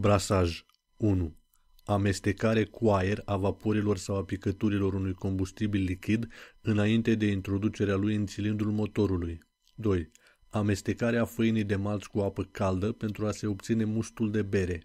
Brasaj 1. Amestecare cu aer a vaporilor sau a picăturilor unui combustibil lichid înainte de introducerea lui în cilindrul motorului. 2. Amestecarea făinii de malți cu apă caldă pentru a se obține mustul de bere.